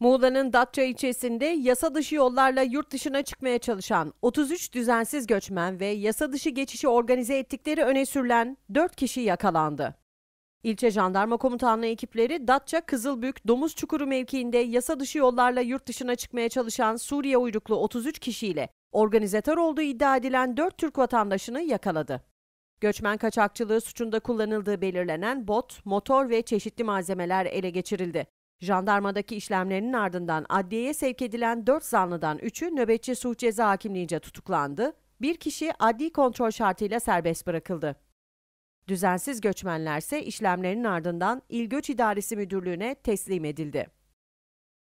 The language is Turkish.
Muğla'nın Datça ilçesinde yasa dışı yollarla yurt dışına çıkmaya çalışan 33 düzensiz göçmen ve yasa dışı geçişi organize ettikleri öne sürülen 4 kişi yakalandı. İlçe Jandarma Komutanlığı ekipleri Datça Kızılbük Domuz Çukuru mevkiinde yasa dışı yollarla yurt dışına çıkmaya çalışan Suriye uyruklu 33 kişiyle organizatör olduğu iddia edilen 4 Türk vatandaşını yakaladı. Göçmen kaçakçılığı suçunda kullanıldığı belirlenen bot, motor ve çeşitli malzemeler ele geçirildi. Jandarmadaki işlemlerinin ardından adliyeye sevk edilen 4 zanlıdan 3'ü nöbetçi suç ceza hakimliğince tutuklandı, bir kişi adli kontrol şartıyla serbest bırakıldı. Düzensiz göçmenler ise işlemlerinin ardından İl Göç İdaresi Müdürlüğü'ne teslim edildi.